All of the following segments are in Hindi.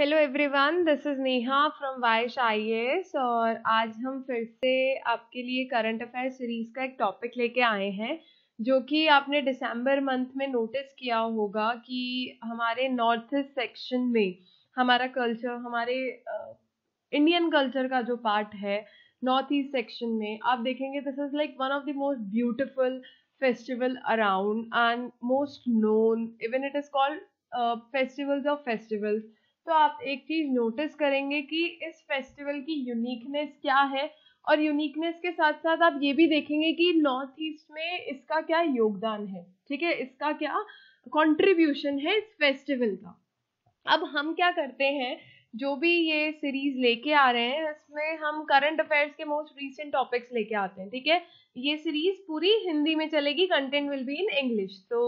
Hello everyone this is Neha from वाइश एस और आज हम फिर से आपके लिए करंट अफेयर सीरीज़ का एक टॉपिक लेके आए हैं जो कि आपने दिसंबर मंथ में नोटिस किया होगा कि हमारे नॉर्थ ईस्ट सेक्शन में हमारा कल्चर हमारे इंडियन कल्चर का जो पार्ट है नॉर्थ ईस्ट सेक्शन में आप देखेंगे this is like one of the most beautiful festival around and most known even it is called festivals of festivals तो आप एक चीज़ नोटिस करेंगे कि इस फेस्टिवल की यूनिकनेस क्या है और यूनिकनेस के साथ साथ आप ये भी देखेंगे कि नॉर्थ ईस्ट में इसका क्या योगदान है ठीक है इसका क्या कंट्रीब्यूशन है इस फेस्टिवल का अब हम क्या करते हैं जो भी ये सीरीज लेके आ रहे हैं इसमें हम करंट अफेयर्स के मोस्ट रीसेंट टॉपिक्स लेके आते हैं ठीक है ये सीरीज पूरी हिंदी में चलेगी content will be in English तो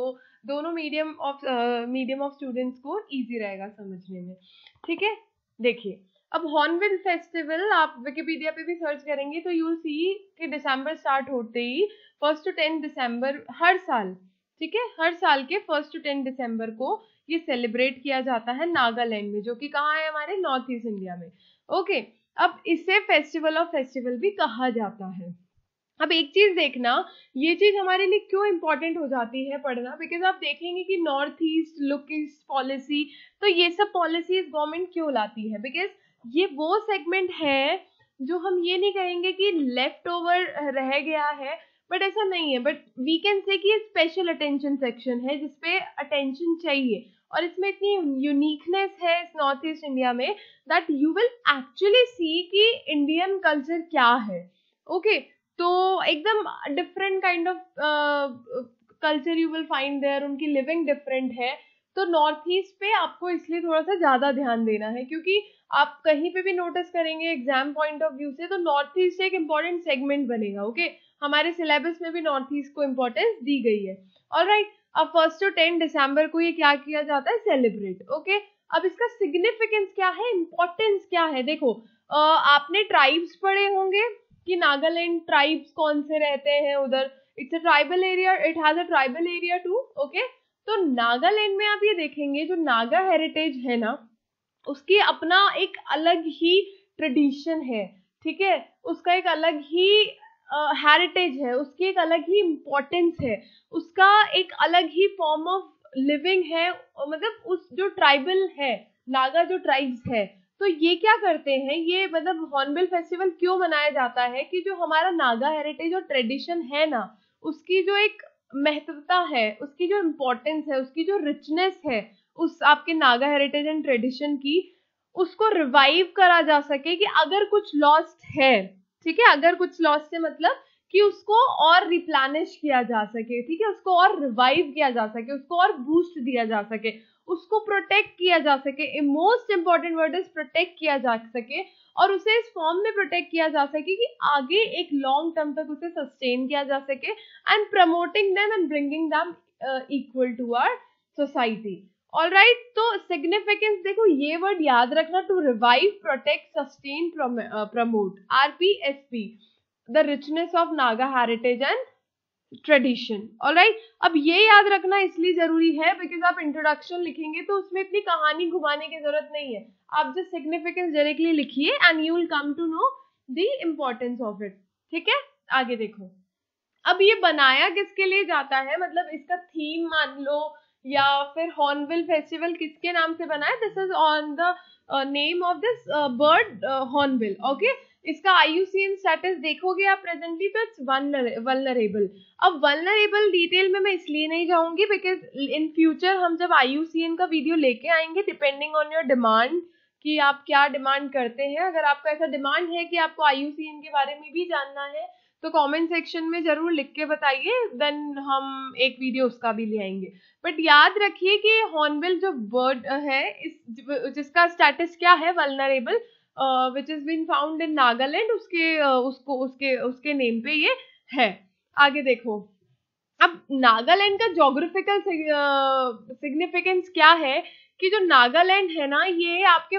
दोनों medium of medium of students को ईजी रहेगा समझने में ठीक है देखिए अब हॉर्नबिल फेस्टिवल आप विकिपीडिया पे भी सर्च करेंगे तो यू सी कि दिसंबर स्टार्ट होते ही फर्स्ट टू टेन दिसंबर हर साल ठीक है हर साल के फर्स्ट टू टेन दिसंबर को ये सेलिब्रेट किया जाता है नागालैंड में जो कि कहाँ है हमारे नॉर्थ ईस्ट इंडिया में ओके अब इसे फेस्टिवल ऑफ फेस्टिवल भी कहा जाता है अब एक चीज देखना ये चीज हमारे लिए क्यों इंपॉर्टेंट हो जाती है पढ़ना बिकॉज आप देखेंगे कि north east look east policy तो ये सब पॉलिसी गवर्नमेंट क्यों लाती है बिकॉज ये वो सेगमेंट है जो हम ये नहीं कहेंगे कि लेफ्ट ओवर रह गया है बट ऐसा नहीं है बट वी कैन से कि ये स्पेशल अटेंशन सेक्शन है जिसपे अटेंशन चाहिए और इसमें इतनी यूनिकनेस है इस नॉर्थ ईस्ट इंडिया में that you will actually see कि इंडियन कल्चर क्या है ओके okay, तो एकदम different kind of culture you will find there उनकी लिविंग डिफरेंट है तो नॉर्थ ईस्ट पे आपको इसलिए थोड़ा सा ज़्यादा ध्यान देना है क्योंकि आप कहीं पे भी नोटिस करेंगे एग्जाम पॉइंट ऑफ व्यू से तो नॉर्थ ईस्ट एक इम्पॉर्टेंट सेगमेंट बनेगा ओके okay? हमारे सिलेबस में भी नॉर्थ ईस्ट को इम्पोर्टेंस दी गई है और राइट अब फर्स्ट टू टेन दिसंबर को ये क्या किया जाता है सेलिब्रेट ओके okay? अब इसका सिग्निफिकेंस क्या है इम्पोर्टेंस क्या है देखो uh, आपने ट्राइब्स पढ़े होंगे कि नागालैंड ट्राइब्स कौन से रहते हैं उधर it's a tribal area it has a tribal area too okay तो नागालैंड में आप ये देखेंगे जो नागा हेरिटेज है ना उसकी अपना एक अलग ही ट्रेडिशन है ठीक है उसका एक अलग ही हेरिटेज uh, है उसकी एक अलग ही इम्पोर्टेंस है उसका एक अलग ही फॉर्म ऑफ लिविंग है मतलब उस जो ट्राइबल है नागा जो ट्राइब्स है तो ये क्या करते हैं ये मतलब हॉर्नबिल फेस्टिवल क्यों मनाया जाता है कि जो हमारा नागा हेरिटेज और ट्रेडिशन है ना उसकी जो एक महत्वता है उसकी जो इम्पोर्टेंस है उसकी जो रिचनेस है उस आपके नागा हेरिटेज एंड ट्रेडिशन की उसको रिवाइव करा जा सके कि अगर कुछ लॉस्ट है ठीक है अगर कुछ लॉस्ट है मतलब कि उसको और रिप्लानिश किया जा सके ठीक है उसको और रिवाइव किया जा सके उसको और बूस्ट दिया जा सके उसको प्रोटेक्ट किया जा सके most important word is protect किया जा सके और उसे इस फॉर्म में प्रोटेक्ट किया जा सके कि आगे एक लॉन्ग टर्म तक उसे सस्टेन किया जा सके and promoting them and bringing them equal to our society all right तो सिग्निफिकेंस देखो ये वर्ड याद रखना to revive protect sustain promote R P S P the richness of Naga heritage and tradition और राइट अब ये याद रखना इसलिए जरूरी है बिकॉज आप इंट्रोडक्शन लिखेंगे तो उसमें इतनी कहानी घुमाने की जरूरत नहीं है आप जस्ट सिग्निफिकेंस डायरेक्टली लिखिए and you will come to know the importance of it ठीक है आगे देखो अब ये बनाया किसके लिए जाता है मतलब इसका थीम मान लो या फिर हॉर्नबिल फेस्टिवल किसके नाम से बना है this is on the name of this bird hornbill okay इसका आईयूसीएन स्टेटस देखोगे आप प्रेजेंटली तो इट्स वनरेबल अब वनरेबल डिटेल में मैं इसलिए नहीं जाऊंगी बिकॉज इन फ्यूचर हम जब आईयूसीएन का वीडियो लेके आएंगे डिपेंडिंग ऑन योर डिमांड कि आप क्या डिमांड करते हैं अगर आपका ऐसा डिमांड है कि आपको आईयूसीएन के बारे में भी जानना है तो कमेंट सेक्शन में जरूर लिख के बताइए देन हम एक वीडियो उसका भी ले आएंगे बट याद रखिए कि हॉर्नबिल जो बर्ड है इस जिसका स्टेटस क्या है vulnerable which is been found in Nagaland उसके uh, उसको उसके उसके नेम पे ये है आगे देखो अब नागालैंड का जोग्राफिकल सिग्निफिकेंस क्या है कि जो नागालैंड है ना ये आपके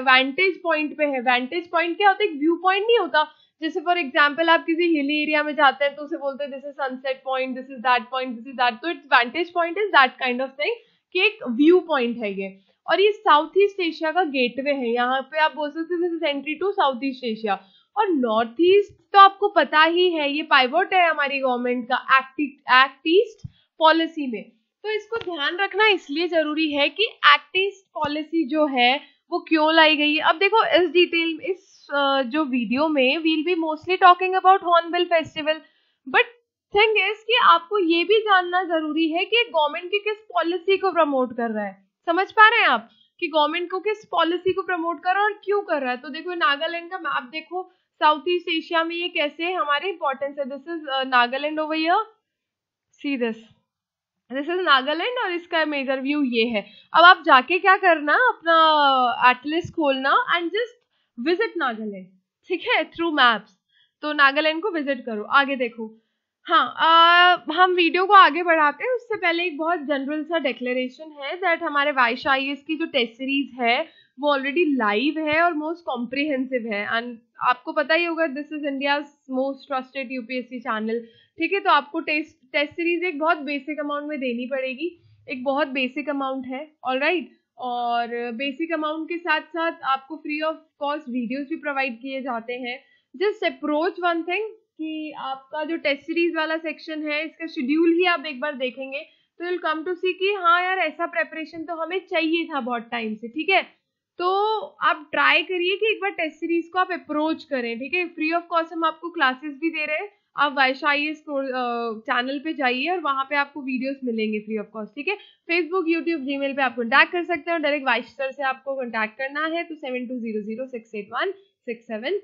वेंटेज पॉइंट पे है वेंटेज पॉइंट क्या होता है एक व्यू पॉइंट नहीं होता जैसे फॉर एग्जाम्पल आप किसी हिली एरिया में जाते हैं तो उसे बोलते हैं this is sunset point this is that point this is that तो it's vantage point is that kind of thing कि एक व्यू पॉइंट है ये और ये साउथ ईस्ट एशिया का गेटवे है यहाँ पे आप बोल सकते हैं this entry to south east Asia और नॉर्थ ईस्ट तो आपको पता ही है ये पाइवोट है हमारी गवर्नमेंट का एक्ट एक्ट ईस्ट पॉलिसी में तो इसको ध्यान रखना इसलिए जरूरी है कि एक्ट ईस्ट पॉलिसी जो है वो क्यों लाई गई है अब देखो इस डिटेल इस जो वीडियो में will be mostly talking about hornbill festival but thing is कि आपको ये भी जानना जरूरी है कि गवर्नमेंट की किस पॉलिसी को प्रमोट कर रहा है समझ पा रहे हैं आप कि गवर्नमेंट को किस पॉलिसी को प्रमोट कर रहा है और क्यों कर रहा है तो देखो नागालैंड का मैप देखो साउथ ईस्ट एशिया में ये कैसे है हमारे इंपॉर्टेंस है this is Nagaland over here see this this is Nagaland और इसका मेजर व्यू ये है अब आप जाके क्या करना अपना एटलिस uh, खोलना एंड जस्ट विजिट नागालैंड ठीक है थ्रू मैप्स तो नागालैंड को विजिट करो आगे देखो हाँ आ, हम वीडियो को आगे बढ़ाते हैं उससे पहले एक बहुत जनरल सा डेक्लेरेशन है दैट हमारे वाइश आई की जो टेस्ट सीरीज है वो ऑलरेडी लाइव है और मोस्ट कॉम्प्रिहेंसिव है एंड आपको पता ही होगा this is India most trusted UPSC channel ठीक है तो आपको टेस्ट टेस्ट सीरीज एक बहुत बेसिक अमाउंट में देनी पड़ेगी एक बहुत बेसिक अमाउंट है ऑल राइट right? और बेसिक अमाउंट के साथ साथ आपको फ्री ऑफ कॉस्ट वीडियोज भी प्रोवाइड किए जाते हैं जस्ट अप्रोच वन थिंग कि आपका जो टेस्ट सीरीज वाला सेक्शन है इसका शेड्यूल ही आप एक बार देखेंगे तो विल कम टू सी कि हाँ यार ऐसा प्रेपरेशन तो हमें चाहिए था बहुत टाइम से ठीक है तो आप ट्राई करिए कि एक बार टेस्ट सीरीज को आप अप्रोच करें ठीक है फ्री ऑफ कॉस्ट हम आपको क्लासेस भी दे रहे हैं आप वाईशाई चैनल पे जाइए और वहाँ पे आपको वीडियोस मिलेंगे फ्री ऑफ कॉस्ट ठीक है फेसबुक यूट्यूब जी पे आप कॉन्टैक्ट कर सकते हैं डायरेक्ट वाइश सर से आपको कॉन्टैक्ट करना है तो seven two zero zero six eight one six seven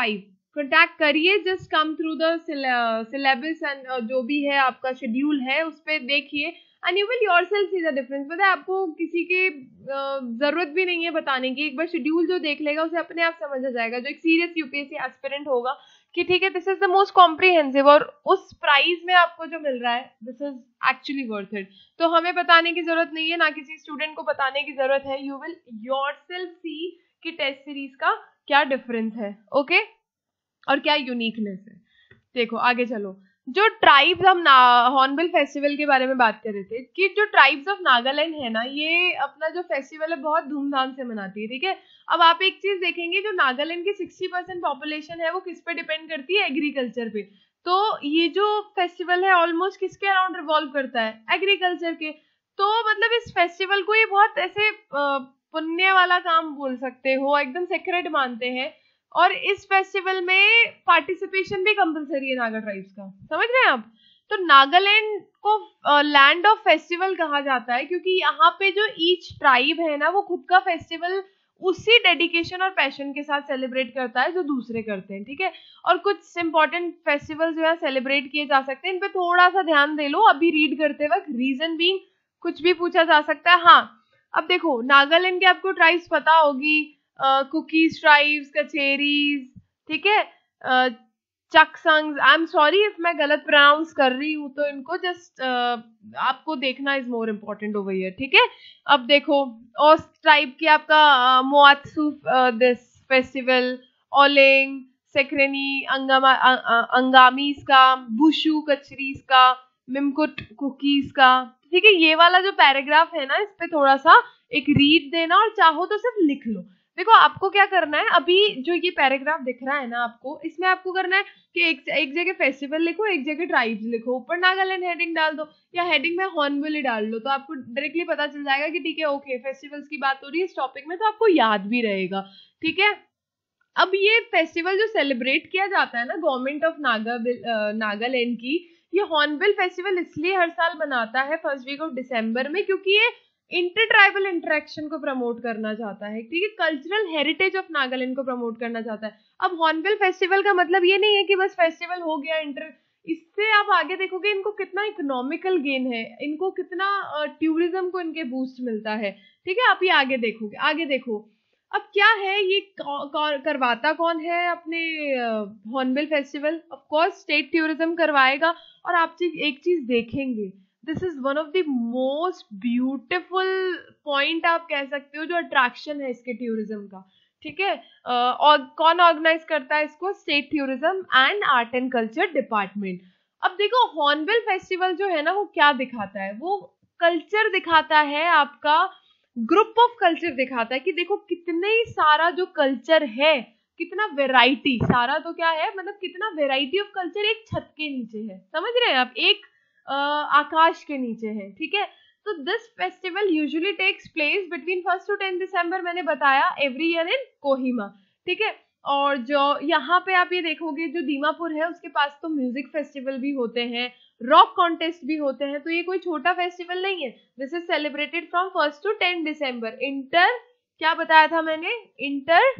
five contact करिए just come through the syllabus and जो भी है आपका शेड्यूल है उस पर देखिए and you will yourself see the difference पता है आपको किसी के uh, ज़रूरत भी नहीं है बताने की एक बार शेड्यूल जो देख लेगा उसे अपने आप समझ आ जाएगा जो एक सीरियस यूपीएससी एस्पिरेंट होगा कि ठीक है this is the most comprehensive और उस प्राइस में आपको जो मिल रहा है this is actually worth it तो हमें बताने की जरूरत नहीं है ना किसी स्टूडेंट को बताने की जरूरत है you will yourself see कि टेस्ट सीरीज का क्या डिफरेंस है ओके okay? और क्या यूनिकनेस है देखो आगे चलो जो ट्राइब्स हम हॉर्नबिल फेस्टिवल के बारे में बात कर रहे थे कि जो ट्राइब्स ऑफ नागालैंड है ना ये अपना जो फेस्टिवल है बहुत धूमधाम से मनाती है ठीक है अब आप एक चीज देखेंगे जो नागालैंड की सिक्सटी परसेंट पॉपुलेशन है वो किस पे डिपेंड करती है एग्रीकल्चर पे तो ये जो फेस्टिवल है ऑलमोस्ट किसके अराउंड रिवॉल्व करता है एग्रीकल्चर के तो मतलब इस फेस्टिवल को ये बहुत ऐसे पुण्य वाला काम बोल सकते हो एकदम सेक्रेट मानते हैं और इस फेस्टिवल में पार्टिसिपेशन भी कंपलसरी है नागा ट्राइब्स का समझ रहे हैं आप तो नागालैंड को लैंड ऑफ फेस्टिवल कहा जाता है क्योंकि यहाँ पे जो ईच ट्राइब है ना वो खुद का फेस्टिवल उसी डेडिकेशन और पैशन के साथ सेलिब्रेट करता है जो दूसरे करते हैं ठीक है और कुछ इंपॉर्टेंट फेस्टिवल जो है सेलिब्रेट किए जा सकते हैं इन पे थोड़ा सा ध्यान दे लो अभी रीड करते वक्त रीजन बींग कुछ भी पूछा जा सकता है हाँ अब देखो नागालैंड के आपको ट्राइब्स पता होगी कुकीज ट्राइव्स कचेरीज ठीक है चकसंग्स आई एम सॉरी इफ मैं गलत प्रोनाउंस कर रही हूँ तो इनको जस्ट uh, आपको देखना is more important over here ठीक है अब देखो और टाइप की आपका मोआसू दिस फेस्टिवल ओलिंग सेक्रेनी अंगामा अंगामीज का बुशु कचरीज का मिमकुट कुकीज का ठीक है ये वाला जो पैराग्राफ है ना इस पे थोड़ा सा एक रीड देना और चाहो तो सिर्फ लिख लो देखो आपको क्या करना है अभी जो ये पैराग्राफ दिख रहा है ना आपको इसमें आपको करना है कि एक एक जगह फेस्टिवल लिखो एक जगह ट्राइब्स लिखो ऊपर नागालैंड हेडिंग डाल दो या हेडिंग में हॉर्नबिल डाल दो तो आपको डायरेक्टली पता चल जाएगा कि ठीक है ओके फेस्टिवल्स की बात हो रही है इस टॉपिक में तो आपको याद भी रहेगा ठीक है अब ये फेस्टिवल जो सेलिब्रेट किया जाता है ना गवर्नमेंट ऑफ नागा नागालैंड की ये हॉर्नबिल फेस्टिवल इसलिए हर साल मनाता है फर्स्ट वीक ऑफ दिसंबर में क्योंकि ये इंटर ट्राइबल इंटरेक्शन को प्रमोट करना चाहता है ठीक है कल्चरल हेरिटेज ऑफ नागालैंड को प्रमोट करना चाहता है अब हॉर्नबिल फेस्टिवल का मतलब ये नहीं है कि बस फेस्टिवल हो गया इंटर इससे आप आगे देखोगे इनको कितना इकोनॉमिकल गेन है इनको कितना टूरिज्म uh, को इनके बूस्ट मिलता है ठीक है आप ये आगे देखोगे आगे देखो अब क्या है ये करवाता कौन है अपने hornbill festival of course state tourism करवाएगा और आप एक चीज देखेंगे this is one of the most beautiful point आप कह सकते हो जो अट्रैक्शन है इसके टूरिज्म का ठीक है और कौन ऑर्गेनाइज करता है इसको state tourism and art and culture department अब देखो हॉर्नबिल फेस्टिवल जो है ना वो क्या दिखाता है वो कल्चर दिखाता है आपका ग्रुप ऑफ कल्चर दिखाता है कि देखो कितने ही सारा जो कल्चर है कितना वेराइटी सारा तो क्या है मतलब कितना वेराइटी ऑफ कल्चर एक छत के नीचे है समझ रहे हैं आप एक आकाश के नीचे है ठीक है तो this festival usually takes place between first to ten December मैंने बताया एवरी ईयर इन कोहिमा ठीक है और जो यहाँ पे आप ये देखोगे जो दीमापुर है उसके पास तो म्यूजिक फेस्टिवल भी होते हैं रॉक कॉन्टेस्ट भी होते हैं तो ये कोई छोटा फेस्टिवल नहीं है this is celebrated from first to ten December inter क्या बताया था मैंने इंटर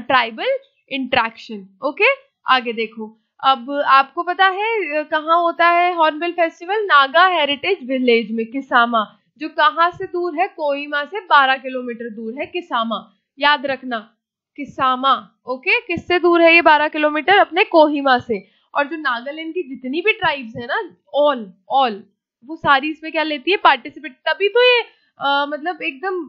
ट्राइबल इंट्रैक्शन ओके आगे देखो अब आपको पता है कहाँ होता है hornbill festival Naga heritage village में किसामा जो कहाँ से दूर है कोईमा से 12 किलोमीटर दूर है किसामा याद रखना किसामा ओके किससे दूर है ये 12 किलोमीटर अपने कोहिमा से और जो नागालैंड की जितनी भी ट्राइब्स है ना ऑल ऑल वो सारी इसमें क्या लेती है पार्टिसिपेट तभी तो ये आ, मतलब एकदम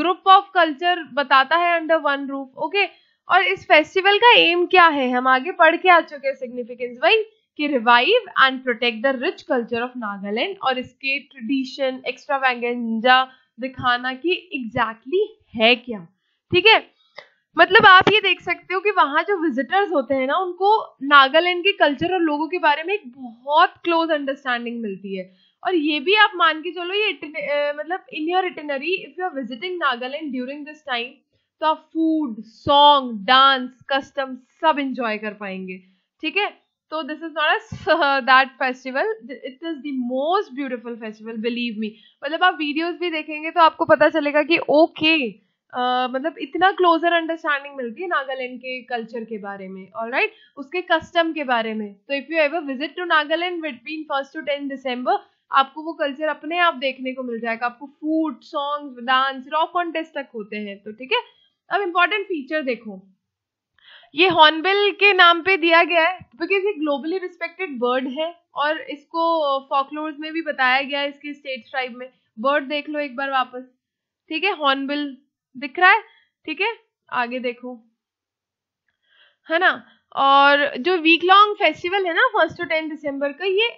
ग्रुप ऑफ कल्चर बताता है अंडर वन रूफ ओके और इस फेस्टिवल का एम क्या है हम आगे पढ़ के आ चुके हैं सिग्निफिकेंस वही कि revive and protect the rich culture of Nagaland और इसके ट्रेडिशन एक्स्ट्रा वैगेंजा दिखाना कि एग्जैक्टली exactly है क्या ठीक है मतलब आप ये देख सकते हो कि वहाँ जो विजिटर्स होते हैं ना उनको नागालैंड के कल्चर और लोगों के बारे में एक बहुत क्लोज अंडरस्टैंडिंग मिलती है और ये भी आप मान के चलो ये मतलब in your itinerary if you are visiting Nagaland during this time उसका फूड सॉन्ग डांस कस्टम सब इंजॉय कर पाएंगे ठीक है तो this is not that festival it is the most beautiful festival believe me मतलब आप वीडियोज भी देखेंगे तो आपको पता चलेगा कि ओके okay, uh, मतलब इतना क्लोजर अंडरस्टैंडिंग मिलती है नागालैंड के कल्चर के बारे में और राइट right? उसके कस्टम के बारे में तो if you ever visit to Nagaland between first to ten December आपको वो कल्चर अपने आप देखने को मिल जाएगा आपको food song dance rock contest तक होते हैं तो ठीक है अब इम्पॉर्टेंट फीचर देखो ये हॉर्नबिल के नाम पे दिया गया है बिकॉज ये ग्लोबली रिस्पेक्टेड बर्ड है और इसको फॉकलोर्स में भी बताया गया है इसके स्टेट ट्राइब में बर्ड देख लो एक बार वापस ठीक है हॉर्नबिल दिख रहा है ठीक है आगे देखो है ना और जो वीक लॉन्ग फेस्टिवल है ना फर्स्ट टू टेन दिसंबर का ये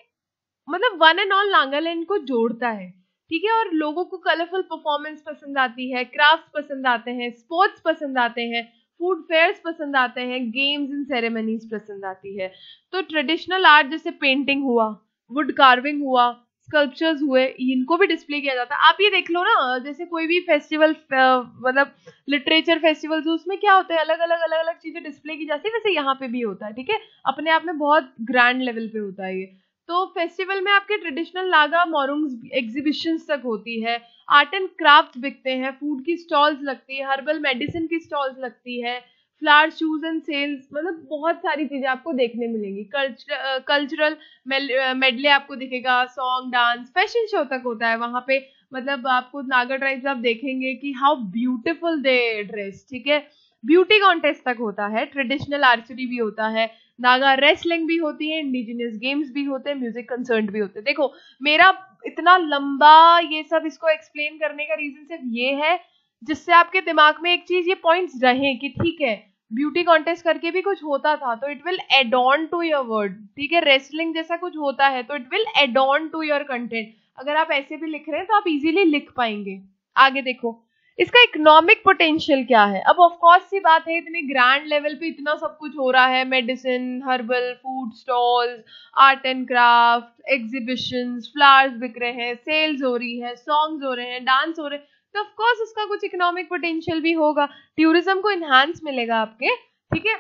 मतलब वन एंड ऑल नागालैंड को जोड़ता है ठीक है और लोगों को कलरफुल परफॉर्मेंस पसंद आती है क्राफ्ट पसंद आते हैं स्पोर्ट्स पसंद आते हैं फूड फेयर्स पसंद आते हैं गेम्स एंड सेरेमनीज पसंद आती है तो ट्रेडिशनल आर्ट जैसे पेंटिंग हुआ वुड कार्विंग हुआ स्कल्पचर्स हुए इनको भी डिस्प्ले किया जाता है आप ये देख लो ना जैसे कोई भी फेस्टिवल मतलब लिटरेचर फेस्टिवल्स उसमें क्या होता है अलग अलग अलग अलग चीज़ें डिस्प्ले की जाती है वैसे यहाँ पे भी होता है ठीक है अपने आप में बहुत ग्रैंड लेवल पे होता है ये तो फेस्टिवल में आपके ट्रेडिशनल नागा मोरुंग एग्जीबिशन तक होती है आर्ट एंड क्राफ्ट बिकते हैं फूड की स्टॉल्स लगती है हर्बल मेडिसिन की स्टॉल्स लगती है फ्लावर शूज एंड सेल्स मतलब बहुत सारी चीज़ें आपको देखने मिलेंगी कल्चरल मेडले आपको दिखेगा सॉन्ग डांस फैशन शो तक होता है वहाँ पे मतलब आपको नागर ट्राइब्स आप देखेंगे कि हाउ ब्यूटिफुल दे ड्रेस ठीक है ब्यूटी कॉन्टेस्ट तक होता है ट्रेडिशनल आर्चरी भी होता है नागा रेसलिंग भी होती है इंडिजिनियस गेम्स भी होते हैं म्यूजिक कंसर्न भी होते हैं देखो मेरा इतना लंबा ये सब इसको एक्सप्लेन करने का रीजन सिर्फ ये है जिससे आपके दिमाग में एक चीज ये पॉइंट्स रहे कि ठीक है ब्यूटी कॉन्टेस्ट करके भी कुछ होता था तो it will add on to your word ठीक है रेसलिंग जैसा कुछ होता है तो it will add on to your content अगर आप ऐसे भी लिख रहे हैं तो आप इजीली लिख पाएंगे आगे देखो इसका इकोनॉमिक पोटेंशियल क्या है अब ऑफकोर्स सी बात है इतने ग्रैंड लेवल पे इतना सब कुछ हो रहा है medicine herbal food stalls art and craft exhibition flowers बिक रहे हैं सेल्स हो रही है सॉन्ग्स हो रहे हैं डांस हो रहे हैं तो ऑफकोर्स उसका कुछ इकोनॉमिक पोटेंशियल भी होगा टूरिज्म को इन्हांस मिलेगा आपके ठीक है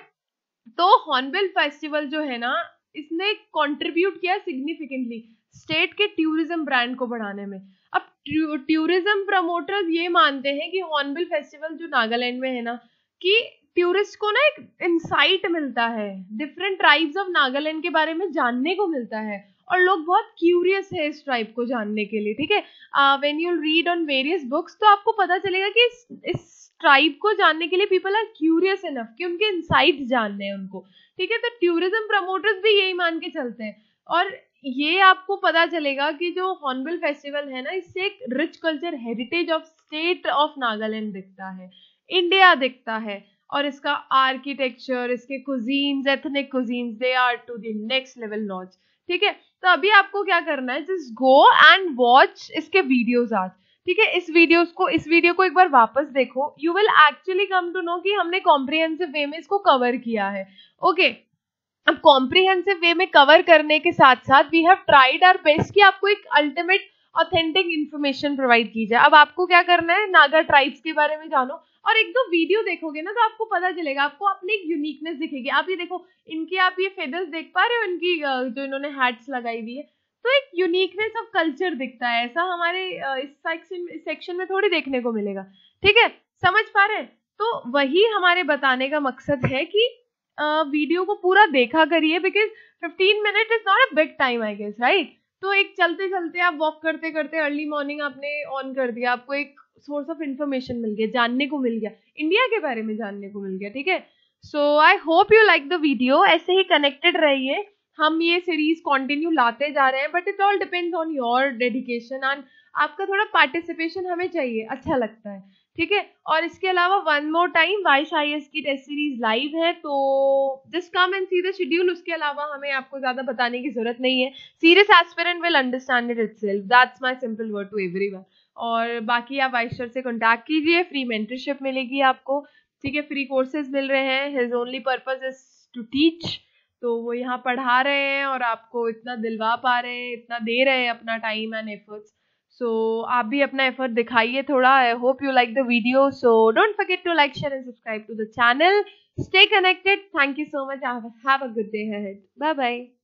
तो हॉर्नबिल फेस्टिवल जो है ना इसने कॉन्ट्रीब्यूट किया सिग्निफिकेंटली स्टेट के टूरिज्म ब्रांड को बढ़ाने में अब टूरिज्म प्रमोटर्स ये मानते हैं कि हॉर्नबिल फेस्टिवल जो नागालैंड में है ना कि टूरिस्ट को ना एक इंसाइट मिलता है डिफरेंट ट्राइब्स ऑफ नागालैंड के बारे में जानने को मिलता है और लोग बहुत क्यूरियस है इस ट्राइब को जानने के लिए ठीक है when you read on various books तो आपको पता चलेगा कि इस, इस ट्राइब को जानने के लिए पीपल आर क्यूरियस इनफ कि उनके इंसाइट्स जानने हैं उनको ठीक है तो टूरिज्म प्रमोटर्स भी यही मान के चलते हैं और ये आपको पता चलेगा कि जो हॉर्नबिल फेस्टिवल है ना इससे एक rich culture heritage of state of Nagaland दिखता है इंडिया दिखता है और इसका आर्किटेक्चर इसके cuisines ethnic cuisines they are to the next level notch ठीक है तो अभी आपको क्या करना है जस्ट गो एंड वॉच इसके वीडियोज आज ठीक है इस वीडियोस को इस वीडियो को एक बार वापस देखो you will actually come to know कि हमने कॉम्प्रिहेंसिव वे में इसको कवर किया है ओके okay, अब कॉम्प्रिहेंसिव वे में कवर करने के साथ साथ we have tried our best कि आपको एक अल्टीमेट ऑथेंटिक इन्फॉर्मेशन प्रोवाइड की जाए अब आपको क्या करना है नागा ट्राइब्स के बारे में जानो और एक दो वीडियो देखोगे ना तो आपको पता चलेगा आपको अपनी एक यूनिकनेस दिखेगी आप ये देखो इनके आप ये फेदर्स देख पा रहे हो इनकी जो इन्होंने हैट्स लगाई हुई है तो एक यूनिकनेस ऑफ कल्चर दिखता है ऐसा हमारे इस सेक्शन सेक्शन में थोड़ी देखने को मिलेगा ठीक है समझ पा रहे हैं तो वही हमारे बताने का मकसद है कि वीडियो को पूरा देखा करिए because fifteen minute is not a big time I guess right तो एक चलते चलते आप वॉक करते करते अर्ली मॉर्निंग आपने ऑन कर दिया आपको एक सोर्स ऑफ इन्फॉर्मेशन मिल गया जानने को मिल गया इंडिया के बारे में जानने को मिल गया ठीक है so I hope you like the video ऐसे ही कनेक्टेड रहिए हम ये सीरीज कंटिन्यू लाते जा रहे हैं but it all depends on your dedication and आपका थोड़ा पार्टिसिपेशन हमें चाहिए अच्छा लगता है ठीक है और इसके अलावा one more time wish I S की टेस्ट सीरीज लाइव है तो just come and see the schedule उसके अलावा हमें आपको ज्यादा बताने की जरूरत नहीं है serious aspirant will understand it itself that's my simple word to everyone और बाकी आप वाइशर से कॉन्टैक्ट कीजिए फ्री मेंटरशिप मिलेगी आपको ठीक है फ्री कोर्सेज मिल रहे हैं his only purpose is to teach तो वो यहाँ पढ़ा रहे हैं और आपको इतना दिलवा पा रहे हैं इतना दे रहे हैं अपना टाइम एंड एफर्ट्स सो आप भी अपना एफर्ट दिखाइए थोड़ा I hope you like the video so don't forget to like share and subscribe to the channel stay connected thank you so much have a good day head bye bye